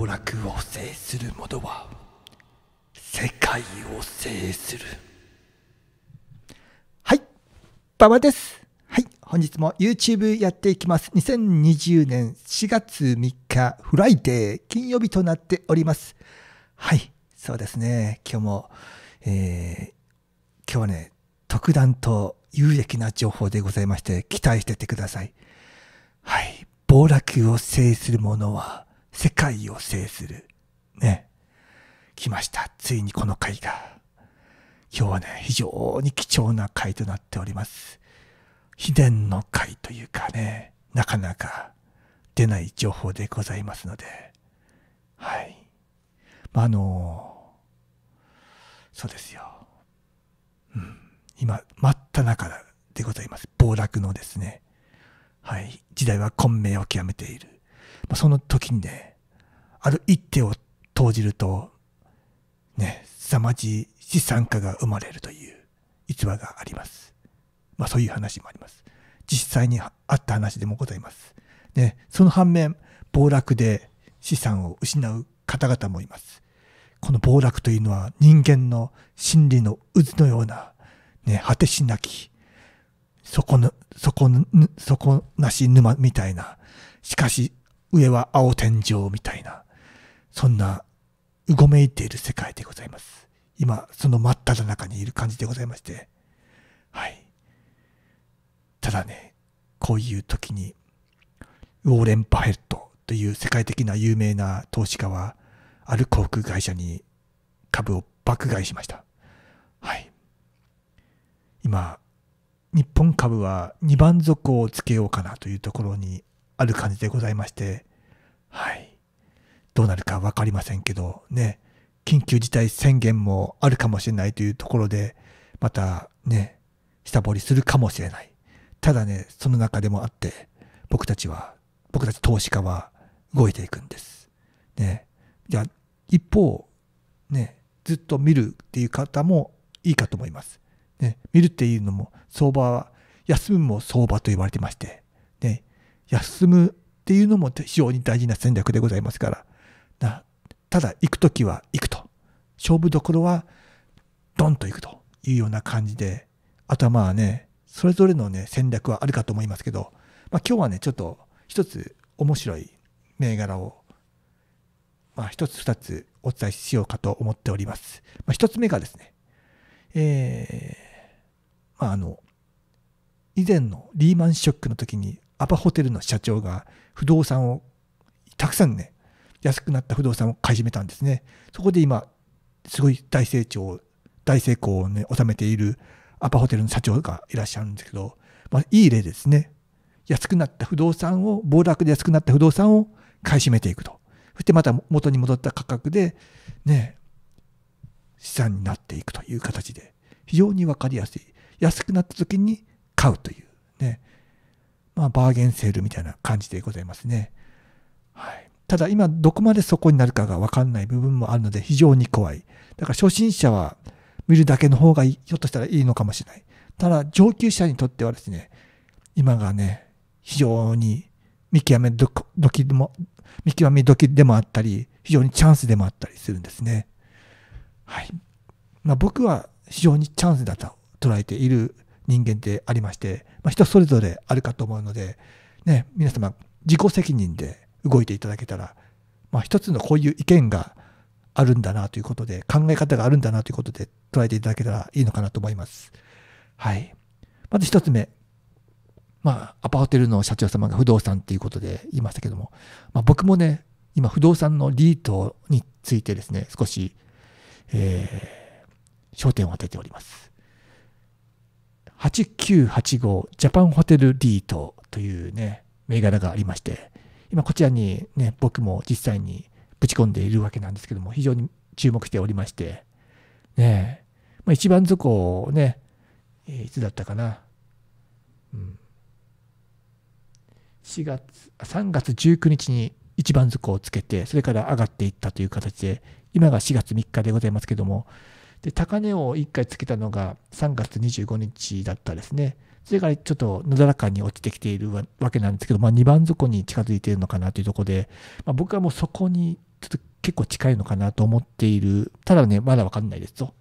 暴落を制する者は世界を制するはい馬場ですはい本日も YouTube やっていきます2020年4月3日フライデー金曜日となっておりますはいそうですね今日もえー、今日はね特段と有益な情報でございまして期待しててくださいはい暴落を制する者は世界を制する。ね。来ました。ついにこの回が。今日はね、非常に貴重な回となっております。秘伝の回というかね、なかなか出ない情報でございますので。はい。まあ、あの、そうですよ。うん。今、真った中でございます。暴落のですね。はい。時代は混迷を極めている。まあ、その時にね、ある一手を投じると、ね、凄まじい資産家が生まれるという逸話があります。まあそういう話もあります。実際にあった話でもございます。ね、その反面、暴落で資産を失う方々もいます。この暴落というのは人間の心理の渦のような、ね、果てしなき、そこの、底、底なし沼みたいな、しかし上は青天井みたいな、そんなうごめいている世界でございます。今、その真っ只中にいる感じでございまして、はい。ただね、こういう時に、ウォーレン・パヘットという世界的な有名な投資家は、ある航空会社に株を爆買いしました。はい。今、日本株は2番底をつけようかなというところにある感じでございまして、はい。どうなるか分かりませんけど、ね、緊急事態宣言もあるかもしれないというところで、またね、下掘りするかもしれない。ただね、その中でもあって、僕たちは、僕たち投資家は動いていくんです。ね。じゃあ、一方、ね、ずっと見るっていう方もいいかと思います。ね、見るっていうのも、相場は、休むも相場と言われてまして、ね、休むっていうのも非常に大事な戦略でございますから、ただ行く時は行くと。勝負どころはドンと行くというような感じで、あとはまあね、それぞれのね、戦略はあるかと思いますけど、まあ今日はね、ちょっと一つ面白い銘柄を、まあ一つ二つお伝えしようかと思っております。まあ一つ目がですね、えー、まああの、以前のリーマンショックの時にアパホテルの社長が不動産をたくさんね、安くなった不動産を買い占めたんですね。そこで今、すごい大成長、大成功をね、収めているアパホテルの社長がいらっしゃるんですけど、まあ、いい例ですね。安くなった不動産を、暴落で安くなった不動産を買い占めていくと。そしてまた元に戻った価格で、ね、資産になっていくという形で、非常に分かりやすい。安くなった時に買うという、ね、まあ、バーゲンセールみたいな感じでございますね。はい。ただ今どこまでそこになるかがわかんない部分もあるので非常に怖い。だから初心者は見るだけの方がひょっとしたらいいのかもしれない。ただ上級者にとってはですね、今がね、非常に見極めどきでも、見極め時でもあったり、非常にチャンスでもあったりするんですね。はい。まあ、僕は非常にチャンスだと捉えている人間でありまして、まあ、人それぞれあるかと思うので、ね、皆様自己責任で動いていただけたら、まあ、一つのこういう意見があるんだなということで考え方があるんだなということで捉えていただけたらいいのかなと思います。はい、まず一つ目まあ、アパホテルの社長様が不動産っていうことで言いましたけども、まあ、僕もね、今、不動産のリートについてですね、少し、えー、焦点を当てております。8985ジャパンホテルリートというね、銘柄がありまして、今こちらにね、僕も実際にぶち込んでいるわけなんですけども、非常に注目しておりまして、ね、まあ、一番底をね、いつだったかな、うん、4月、3月19日に一番底をつけて、それから上がっていったという形で、今が4月3日でございますけども、で、高値を1回つけたのが3月25日だったですね。それからちょっとなだらかに落ちてきているわけなんですけど、まあ、2番底に近づいているのかなというところで、まあ、僕はもうそこにちょっと結構近いのかなと思っている。ただね、まだわかんないですと。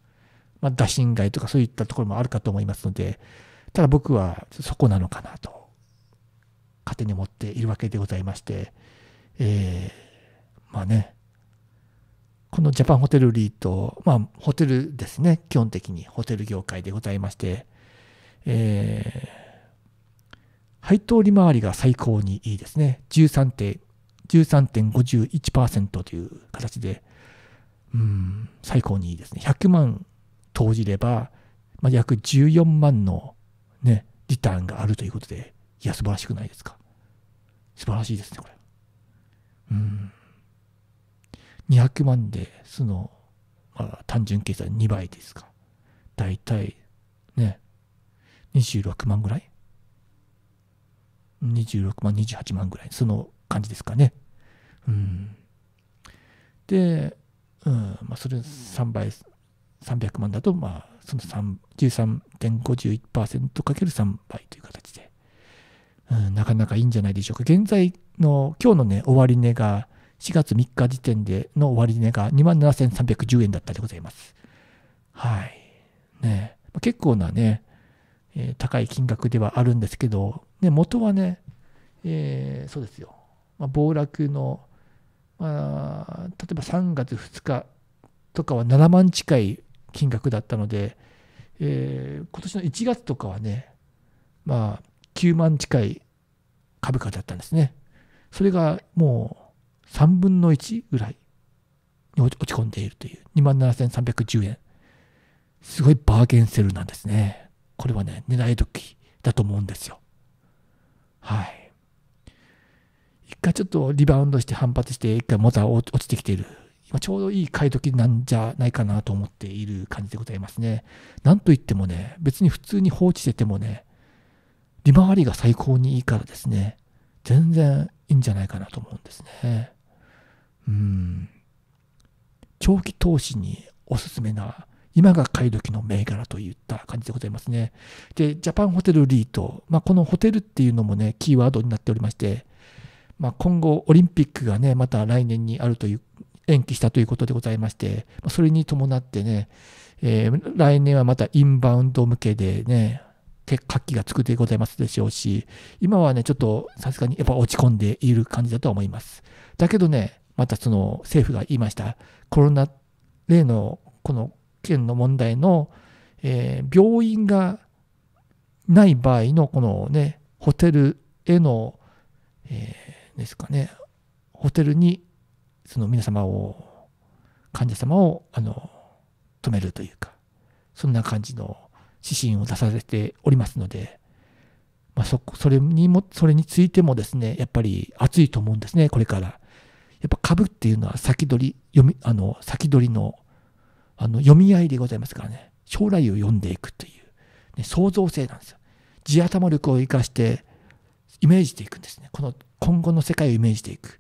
まあ、打診外とかそういったところもあるかと思いますので、ただ僕はそこなのかなと、勝手に思っているわけでございまして、えー、まあね、このジャパンホテルリート、まあ、ホテルですね、基本的にホテル業界でございまして、えー、配当利回りが最高にいいですね。13.51%という形で、うん、最高にいいですね。100万投じれば、まあ、約14万のね、リターンがあるということで、いや、素晴らしくないですか。素晴らしいですね、これ。うん。200万で、その、まあ、単純計算2倍ですか。だいたい、ね、26万ぐらい ?26 万、28万ぐらい。その感じですかね。うん。で、うん、まあ、それ3倍、300万だと、まあ、その13.51%かける3倍という形で、うん、なかなかいいんじゃないでしょうか。現在の、今日のね、終値が、4月3日時点での終値が27,310円だったでございます。はい。ね結構なね、えー、高い金額ではあるんですけど、ね、元はね、えー、そうですよ。まあ、暴落の、まあ、例えば3月2日とかは7万近い金額だったので、えー、今年の1月とかはね、まあ、9万近い株価だったんですね。それがもう3分の1ぐらいに落ち込んでいるという27,310円。すごいバーゲンセルなんですね。これはね、狙い時だと思うんですよ。はい。一回ちょっとリバウンドして反発して、一回また落ちてきている。今ちょうどいい買い時なんじゃないかなと思っている感じでございますね。なんといってもね、別に普通に放置しててもね、利回りが最高にいいからですね、全然いいんじゃないかなと思うんですね。長期投資におすすめな今が買い時の銘柄といった感じでございますね。で、ジャパンホテルリート、まあ、このホテルっていうのもね、キーワードになっておりまして、まあ、今後オリンピックがね、また来年にあるという、延期したということでございまして、それに伴ってね、えー、来年はまたインバウンド向けでね、活気がつくでございますでしょうし、今はね、ちょっとさすがにやっぱ落ち込んでいる感じだとは思います。だけどね、またその政府が言いましたコロナ例のこの件の問題の、えー、病院がない場合のこのねホテルへの、えー、ですかねホテルにその皆様を患者様をあの止めるというかそんな感じの指針を出させておりますので、まあ、そそれにもそれについてもですねやっぱり熱いと思うんですねこれから。やっぱ株っていうのは先取り、読み、あの、先取りの、あの、読み合いでございますからね。将来を読んでいくという、ね、創造性なんですよ。地頭力を生かして、イメージしていくんですね。この、今後の世界をイメージしていく。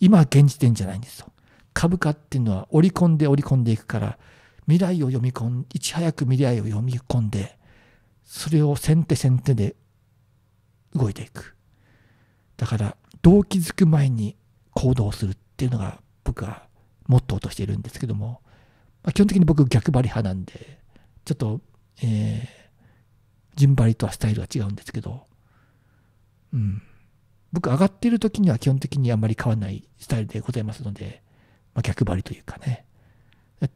今現時点じゃないんですよ。株価っていうのは織り込んで織り込んでいくから、未来を読み込ん、いち早く未来を読み込んで、それを先手先手で動いていく。だから、動機づく前に行動するっていうのが僕はモットーとしているんですけども、まあ、基本的に僕逆張り派なんでちょっと、えー、順張りとはスタイルが違うんですけど、うん、僕上がってる時には基本的にあんまり買わないスタイルでございますので、まあ、逆張りというかね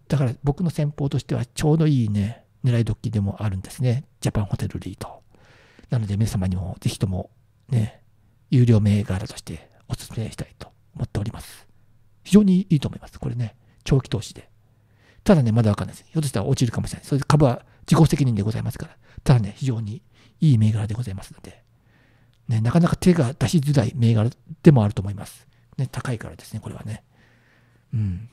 だから僕の戦法としてはちょうどいいね狙い時でもあるんですねジャパンホテルリートなので皆様にもぜひともね有料銘柄としてお勧めしたいと持っております。非常にいいと思います。これね、長期投資で。ただね、まだわかんないです。ひょっとしたら落ちるかもしれない。それで株は自己責任でございますから。ただね、非常にいい銘柄でございますので。ね、なかなか手が出しづらい銘柄でもあると思います。ね、高いからですね、これはね。うん。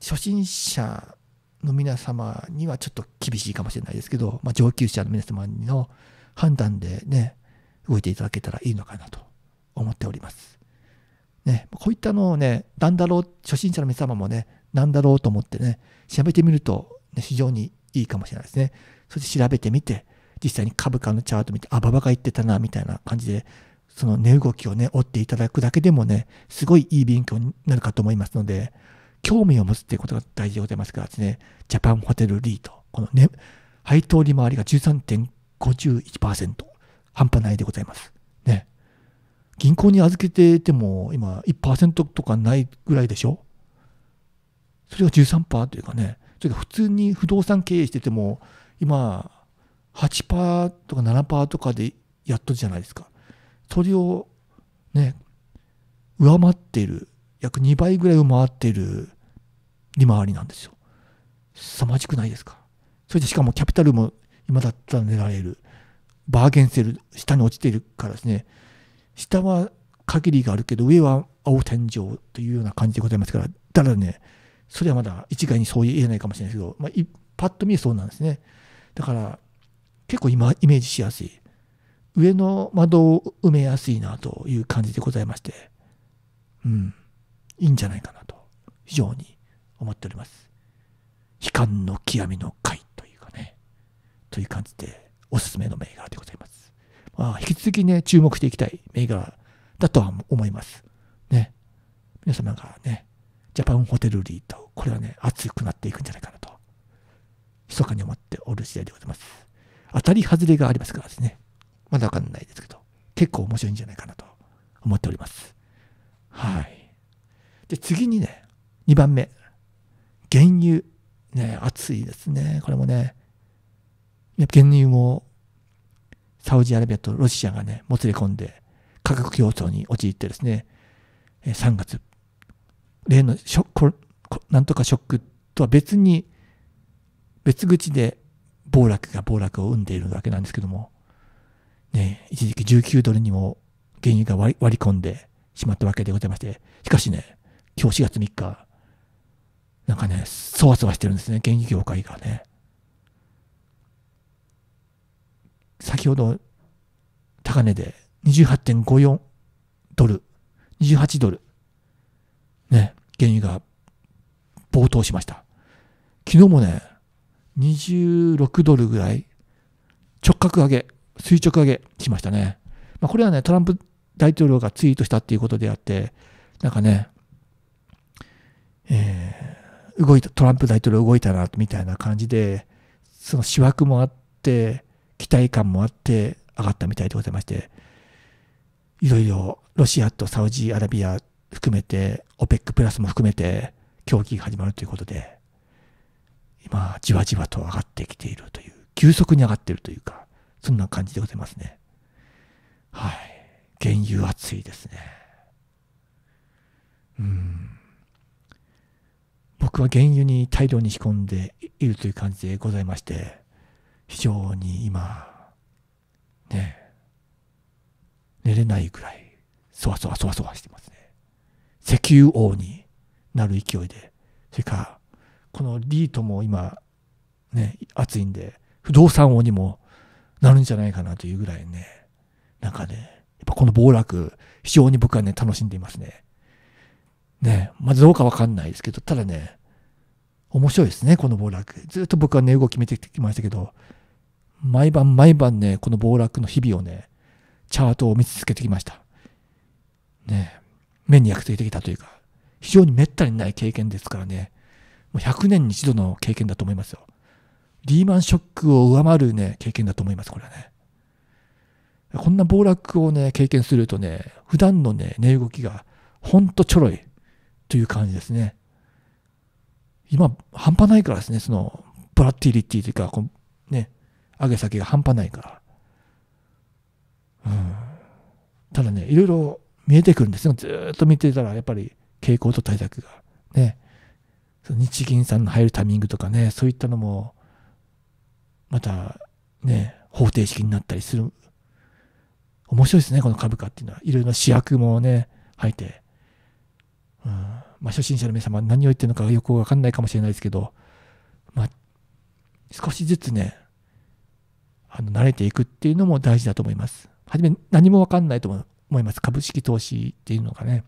初心者の皆様にはちょっと厳しいかもしれないですけど、まあ、上級者の皆様の判断でね、動いていただけたらいいのかなと思っております。ね、こういったのをね、なんだろう、初心者の皆様もね、なんだろうと思ってね、調べてみると、ね、非常にいいかもしれないですね。そして調べてみて、実際に株価のチャート見て、あ、ばばが言ってたな、みたいな感じで、その値動きをね、追っていただくだけでもね、すごいいい勉強になるかと思いますので、興味を持つっていうことが大事でございますからですね、ジャパンホテルリート、このね、配当利回りが13.51%、半端ないでございます。ね。銀行に預けてても今1%とかないぐらいでしょそれが13%というかねそれが普通に不動産経営してても今8%とか7%とかでやっとじゃないですかそれをね上回っている約2倍ぐらい上回っている利回りなんですよ凄まじくないですかそれでしかもキャピタルも今だったら狙えるバーゲンセル下に落ちているからですね下は限りがあるけど、上は青天井というような感じでございますから、ただね、それはまだ一概にそう言えないかもしれないですけど、まあ、パッと見そうなんですね。だから、結構今、イメージしやすい。上の窓を埋めやすいなという感じでございまして、うん、いいんじゃないかなと、非常に思っております。悲観の極みの回というかね、という感じで、おすすめの銘柄でございます。まあ、引き続きね、注目していきたい銘柄だとは思います。ね。皆様がね、ジャパンホテルリート、これはね、熱くなっていくんじゃないかなと、密かに思っておる次第でございます。当たり外れがありますからですね。まだわかんないですけど、結構面白いんじゃないかなと思っております。はい。で、次にね、2番目。原油。ね、熱いですね。これもね、原油もサウジアラビアとロシアがね、もつれ込んで、価格競争に陥ってですね、3月、例のショック、なんとかショックとは別に、別口で暴落が暴落を生んでいるわけなんですけども、ね、一時期19ドルにも原油が割り込んでしまったわけでございまして、しかしね、今日4月3日、なんかね、そわそわしてるんですね、原油業界がね。先ほど高値で28.54ドル、28ドル、ね、原油が暴騰しました。昨日もね、26ドルぐらい直角上げ、垂直上げしましたね。まあ、これはね、トランプ大統領がツイートしたっていうことであって、なんかね、えー、動いた、トランプ大統領動いたな、みたいな感じで、その思惑もあって、期待感もあって上がったみたいでございまして、いろいろロシアとサウジアラビア含めて、オペックプラスも含めて、競技が始まるということで、今、じわじわと上がってきているという、急速に上がっているというか、そんな感じでございますね。はい。原油熱いですね。うん。僕は原油に大量に仕込んでいるという感じでございまして、非常に今ね寝れないくらいそわそわそわそわしてますね石油王になる勢いでそれかこのリートも今ね暑いんで不動産王にもなるんじゃないかなというぐらいねなんかねやっぱこの暴落非常に僕はね楽しんでいますねねまあどうかわかんないですけどただね面白いですね、この暴落。ずっと僕は値、ね、動き決めてきましたけど、毎晩毎晩ね、この暴落の日々をね、チャートを見続けてきました。ね目に焼き付いてきたというか、非常に滅多にない経験ですからね、もう100年に一度の経験だと思いますよ。リーマンショックを上回るね、経験だと思います、これはね。こんな暴落をね、経験するとね、普段のね、値動きがほんとちょろいという感じですね。今、半端ないからですね、その、ボラティリティというか、こね、上げ下げが半端ないから。うん。ただね、いろいろ見えてくるんですよ。ずっと見てたら、やっぱり傾向と対策が。ね。日銀さんの入るタイミングとかね、そういったのも、また、ね、方程式になったりする。面白いですね、この株価っていうのは。いろいろな主役もね、入って。うん。まあ、初心者の皆様何を言ってるのかよくわかんないかもしれないですけど、まあ、少しずつね、あの、慣れていくっていうのも大事だと思います。はじめ何もわかんないと思います。株式投資っていうのがね。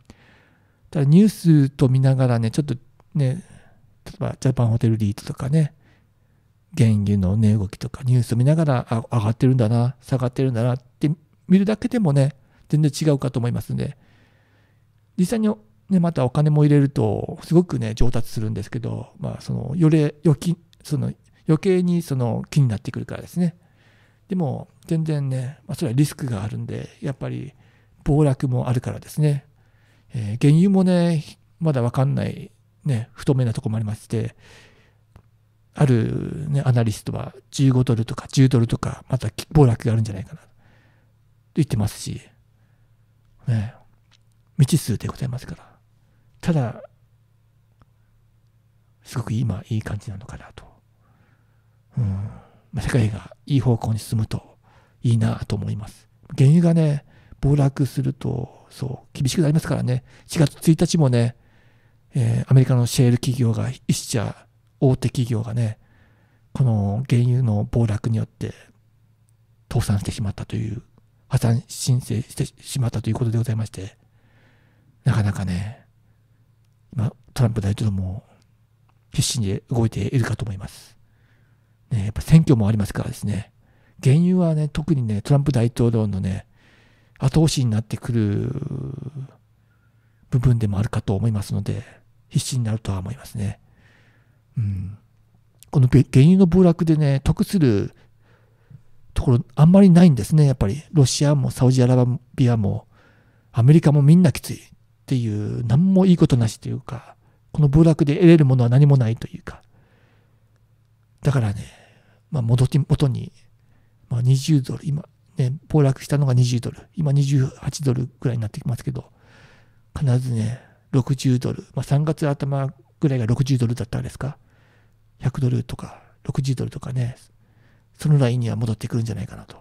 ただニュースと見ながらね、ちょっとね、例えばジャパンホテルリートとかね、原油の値、動きとかニュースを見ながら、あ、上がってるんだな、下がってるんだなって見るだけでもね、全然違うかと思いますんで、実際にで、またお金も入れると、すごくね、上達するんですけど、まあ、その、よれ、よき、その、余計にその、気になってくるからですね。でも、全然ね、まあ、それはリスクがあるんで、やっぱり、暴落もあるからですね。えー、原油もね、まだわかんない、ね、太めなとこもありまして、ある、ね、アナリストは15ドルとか10ドルとか、また暴落があるんじゃないかな、と言ってますし、ね、未知数でございますから。ただすごく今いい感じなのかなと、うん、世界がいい方向に進むといいなと思います原油がね暴落するとそう厳しくなりますからね4月1日もね、えー、アメリカのシェール企業が1社大手企業がねこの原油の暴落によって倒産してしまったという破産申請してしまったということでございましてなかなかねまあ、トランプ大統領も必死に動いているかと思います。ね、やっぱ選挙もありますからですね、原油はね、特にね、トランプ大統領のね、後押しになってくる部分でもあるかと思いますので、必死になるとは思いますね。うん。この原油の暴落でね、得するところ、あんまりないんですね、やっぱり。ロシアもサウジアラビアも、アメリカもみんなきつい。っていう何もいいことなしというかこの暴落で得れるものは何もないというかだからね、まあ、戻り元に、まあ、20ドル今ね暴落したのが20ドル今28ドルぐらいになってきますけど必ずね60ドル、まあ、3月頭ぐらいが60ドルだったんですか100ドルとか60ドルとかねそのラインには戻ってくるんじゃないかなと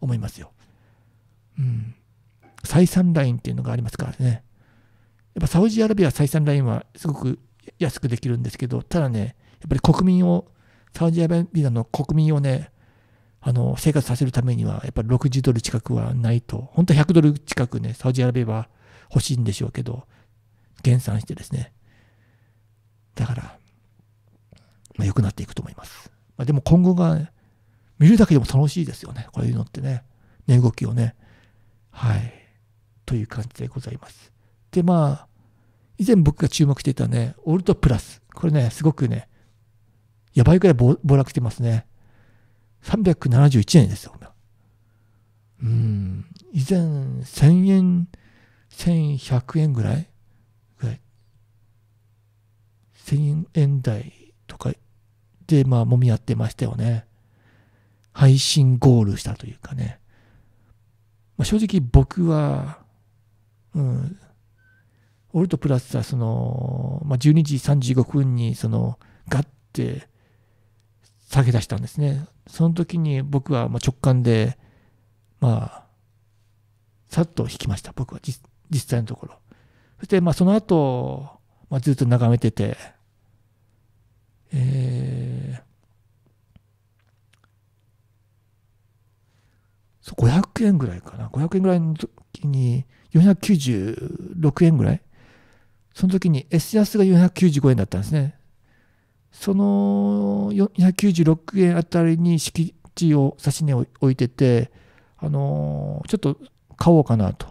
思いますよ。うん。採算ラインっていうのがありますからね。やっぱサウジアラビア採算ラインはすごく安くできるんですけど、ただね、やっぱり国民を、サウジアラビアの国民をね、あの、生活させるためには、やっぱり60ドル近くはないと、本当は100ドル近くね、サウジアラビアは欲しいんでしょうけど、減産してですね。だから、まあ、良くなっていくと思います。まあ、でも今後が、見るだけでも楽しいですよね。こういうのってね。値動きをね。はい。という感じでございます。で、まあ、以前僕が注目していたね、オルトプラス。これね、すごくね、やばいくらい暴落してますね。371円ですよ、うん。以前、1000円、1100円ぐらいぐらい。1000円台とかで、まあ、揉み合ってましたよね。配信ゴールしたというかね。まあ、正直僕は、うん、俺とプラスさ、その、まあ、12時35分に、その、ガッて下げ出したんですね。その時に僕はま直感で、まあ、さっと引きました、僕は実際のところ。そして、まあ、その後、まあ、ずっと眺めてて、えー、500円ぐらいかな。500円ぐらいの時に、496円ぐらいその時に S 安が495円だったんですね。その496円あたりに敷地を差し値を置いてて、あのー、ちょっと買おうかなと、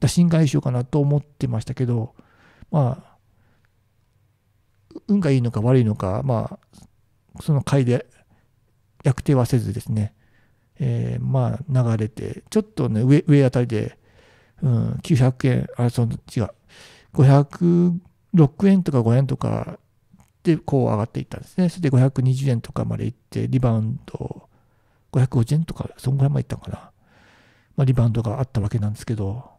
打診買いしようかなと思ってましたけど、まあ、運がいいのか悪いのか、まあ、その買いで逆定はせずですね、えー、まあ流れて、ちょっとね、上、上あたりで、うん、900円、あ、その、違う、506円とか5円とかでこう上がっていったんですね。それで520円とかまで行って、リバウンド、550円とか、そんぐらいまで行ったのかな。まあ、リバウンドがあったわけなんですけど、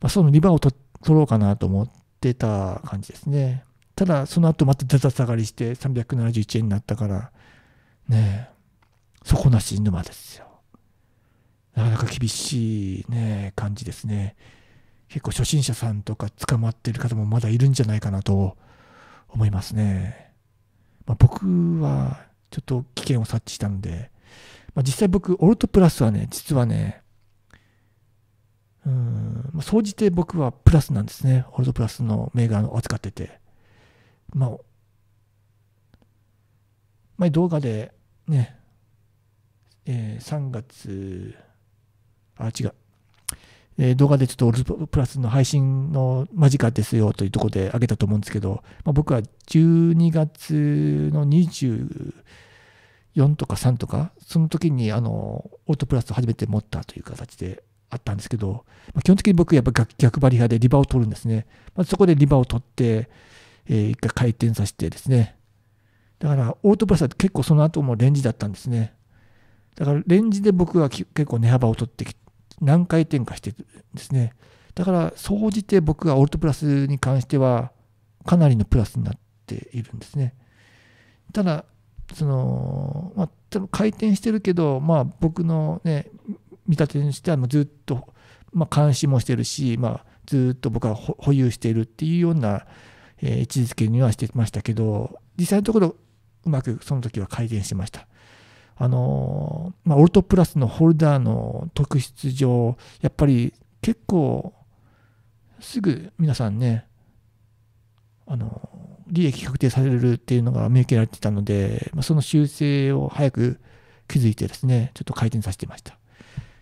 まあ、そのリバウンドを取ろうかなと思ってた感じですね。ただ、その後またザザ下がりして371円になったから、ねえ、底なし沼ですよ。なかなか厳しいね、感じですね。結構初心者さんとか捕まってる方もまだいるんじゃないかなと思いますね。まあ、僕はちょっと危険を察知したので、まあ、実際僕、オルトプラスはね、実はね、うん、ま総じて僕はプラスなんですね。オルトプラスの銘柄を扱ってて。まあ、前動画でね、えー、3月、あ、違う、え動画でちょっとオルプラスの配信の間近ですよというところで上げたと思うんですけど、まあ、僕は12月の24とか3とか、その時にあの、オートプラスを初めて持ったという形であったんですけど、まあ、基本的に僕やっぱ逆張り派でリバを取るんですね。まあ、そこでリバを取って、えー、一回回転させてですね。だからオートプラスは結構その後もレンジだったんですね。だからレンジで僕は結構値幅を取ってきて、何回転かしてるんですね。だから、総じて僕がオルトプラスに関しては、かなりのプラスになっているんですね。ただ、その、まあ、回転してるけど、まあ、僕のね、見立てにしては、ずっと、まあ、監視もしてるし、まあ、ずっと僕は保有しているっていうような、えー、位置づけにはしてましたけど、実際のところ、うまくその時は改善しました。あの、まあ、オルトプラスのホルダーの特質上、やっぱり結構、すぐ皆さんね、あの、利益確定されるっていうのが見受けられてたので、まあ、その修正を早く気づいてですね、ちょっと回転させてました。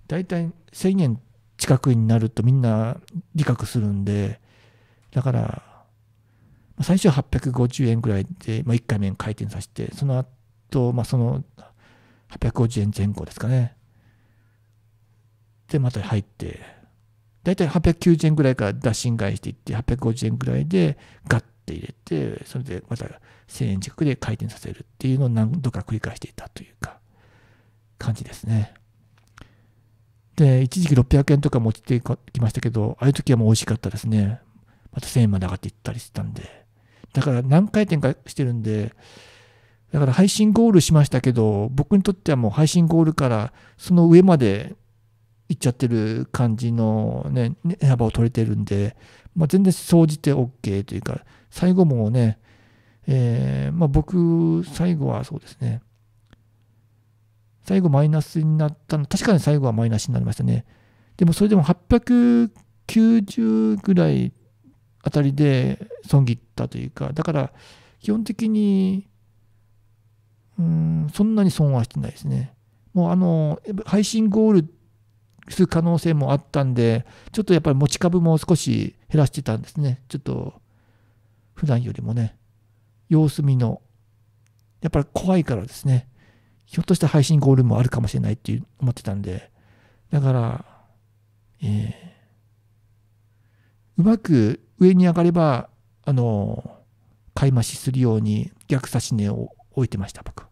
大体1000円近くになるとみんな利確するんで、だから、最初は850円ぐらいで、まあ、1回目回転させて、その後、まあ、その850円前後ですかね。で、また入って、だいたい890円ぐらいから打診買いしていって、850円ぐらいでガッて入れて、それでまた1000円近くで回転させるっていうのを何度か繰り返していたというか、感じですね。で、一時期600円とか持ってきましたけど、ああいう時はもう美味しかったですね。また1000円まで上がっていったりしてたんで。だから何回転かしてるんで、だから配信ゴールしましたけど、僕にとってはもう配信ゴールからその上まで行っちゃってる感じのね、幅を取れてるんで、まあ、全然総じて OK というか、最後もね、えー、まあ、僕、最後はそうですね、最後マイナスになったの、確かに最後はマイナスになりましたね。でもそれでも890ぐらいあたりで損切ったというか、だから基本的にうん、そんなに損はしてないですね。もうあの、配信ゴールする可能性もあったんで、ちょっとやっぱり持ち株も少し減らしてたんですね。ちょっと、普段よりもね、様子見の、やっぱり怖いからですね、ひょっとしたら配信ゴールもあるかもしれないっていう思ってたんで、だから、えー、うまく上に上がれば、あの、買い増しするように逆差し値を置いてました僕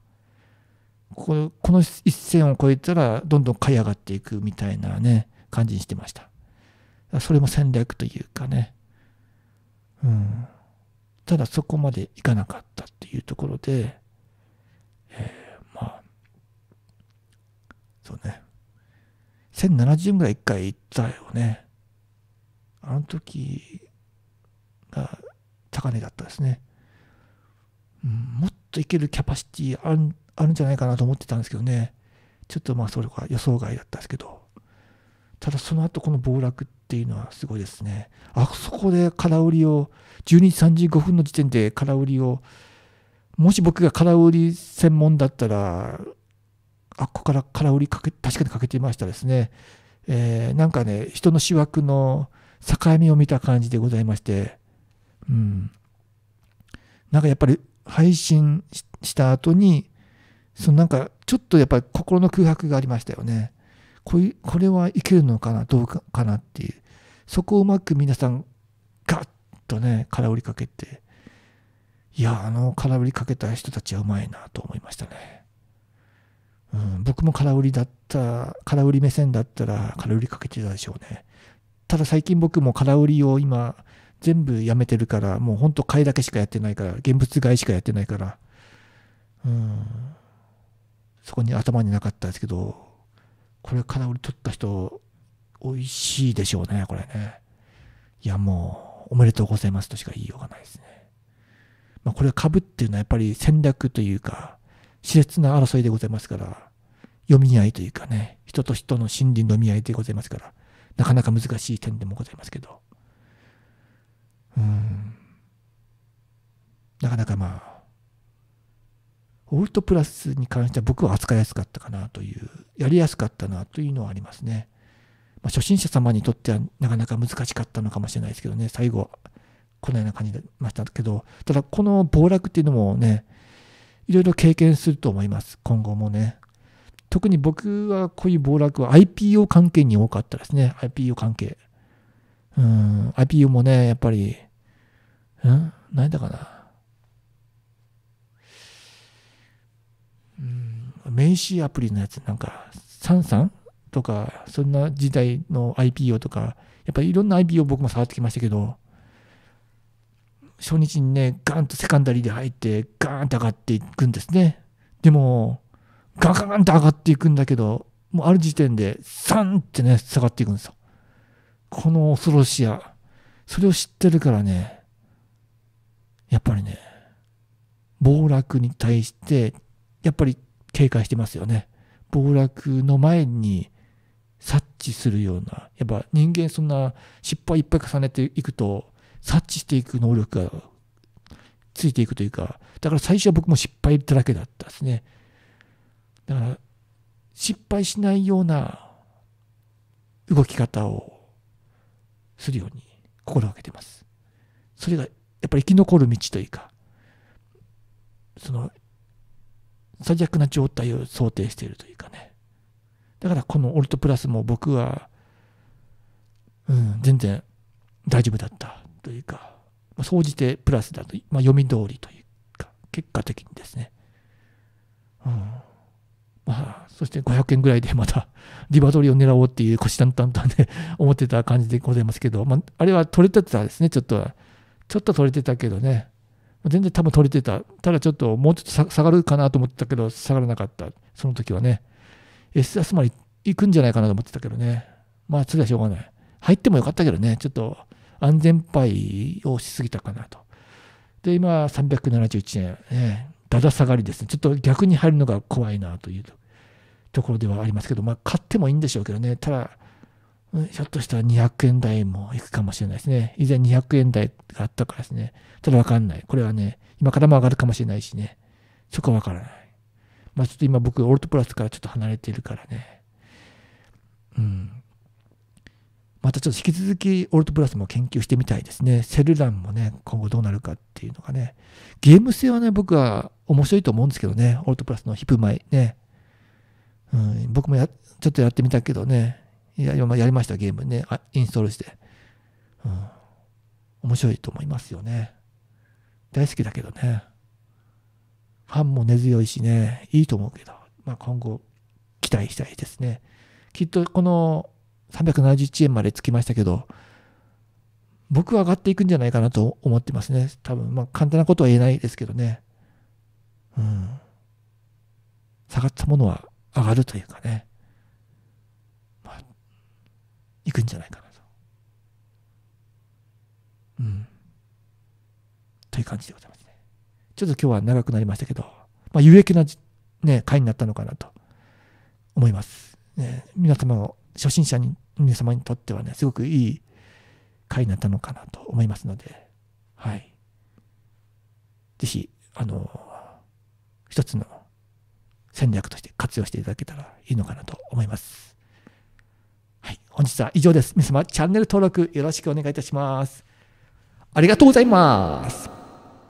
ここの一線を越えたらどんどん買い上がっていくみたいなね感じにしてましたそれも戦略というかねうんただそこまでいかなかったっていうところで、えー、まあそうね1070ぐらい1回行ったよねあの時が高値だったですね、うん、もっといけるキャパシティあるあるんじゃないかなと思ってたんですけどね。ちょっとまあそれは予想外だったんですけど。ただその後この暴落っていうのはすごいですね。あそこで空売りを、12時35分の時点で空売りを、もし僕が空売り専門だったら、あっこから空売りかけ、確かにかけていましたですね。えー、なんかね、人の思惑の境目を見た感じでございまして、うん。なんかやっぱり配信した後にそのなんかちょっとやっぱり心の空白がありましたよねこういうこれはいけるのかなどうかなっていうそこをうまく皆さんガッとね空振りかけていやあの空振りかけた人たちはうまいなと思いましたね、うん、僕も空振りだった空振り目線だったら空振りかけてたでしょうねただ最近僕も空売りを今全部やめてるから、もうほんと買いだけしかやってないから、現物買いしかやってないから、うん、そこに頭になかったですけど、これか売り取った人、美味しいでしょうね、これね。いや、もう、おめでとうございますとしか言いようがないですね。まあ、これは株っていうのはやっぱり戦略というか、熾烈な争いでございますから、読み合いというかね、人と人の心理の見合いでございますから、なかなか難しい点でもございますけど。うん、なかなかまあ、オルトプラスに関しては僕は扱いやすかったかなという、やりやすかったなというのはありますね。まあ、初心者様にとってはなかなか難しかったのかもしれないですけどね、最後、このような感じでましたけど、ただこの暴落っていうのもね、いろいろ経験すると思います、今後もね。特に僕はこういう暴落は IPO 関係に多かったですね、IPO 関係。うん、IPU もね、やっぱり、うん何だかな。うん、名刺アプリのやつ、なんか、サンサンとか、そんな時代の IPO とか、やっぱりいろんな IPO 僕も触ってきましたけど、初日にね、ガーンとセカンダリーで入って、ガーンと上がっていくんですね。でも、ガガーンと上がっていくんだけど、もうある時点で、サンってね、下がっていくんですよ。この恐ろしや、それを知ってるからね、やっぱりね、暴落に対して、やっぱり警戒してますよね。暴落の前に察知するような、やっぱ人間そんな失敗いっぱい重ねていくと、察知していく能力がついていくというか、だから最初は僕も失敗だらけだったですね。だから、失敗しないような動き方をするように心がけてます。それがやっぱり生き残る道というか、その最悪な状態を想定しているというかね。だからこのオルトプラスも僕は、うん、全然大丈夫だったというか、まあ、総じてプラスだと、まあ、読み通りというか、結果的にですね。うんまあ、そして500円ぐらいでまた リバトリーを狙おうっていう腰たんたんたんで思ってた感じでございますけど、まあ、あれは取れてたですね、ちょっと。ちょっと取れてたけどね。全然多分取れてた。ただちょっともうちょっと下がるかなと思ってたけど、下がらなかった。その時はね。S 安まで行くんじゃないかなと思ってたけどね。まあ、それはしょうがない。入ってもよかったけどね、ちょっと安全牌をしすぎたかなと。で、今、371円、ね。だだ下がりですね。ちょっと逆に入るのが怖いなというところではありますけど、まあ、買ってもいいんでしょうけどね、ただ、ひょっとしたら200円台もいくかもしれないですね。以前200円台があったからですね。ただわかんない。これはね、今からも上がるかもしれないしね。そこはわからない。まあちょっと今僕、オルトプラスからちょっと離れているからね。うん。またちょっと引き続きオルトプラスも研究してみたいですね。セルランもね、今後どうなるかっていうのがね。ゲーム性はね、僕は面白いと思うんですけどね。オルトプラスのヒップマイね。うん、僕もやちょっとやってみたけどねいや今やりましたゲームねあインストールして、うん、面白いと思いますよね大好きだけどねファンも根強いしねいいと思うけど、まあ、今後期待したいですねきっとこの371円までつきましたけど僕は上がっていくんじゃないかなと思ってますね多分まあ簡単なことは言えないですけどねうん下がったものは上がるというかね、まあ、行くんじゃないかなと。うん。という感じでございますね。ちょっと今日は長くなりましたけど、まあ、有益な、ね、会になったのかなと思います。ね、皆様の、初心者に、皆様にとってはね、すごくいい会になったのかなと思いますので、はい。ぜひ、あの、一つの戦略として活用していただけたらいいのかなと思います。はい、本日は以上です。皆様、チャンネル登録よろしくお願いいたします。ありがとうございます。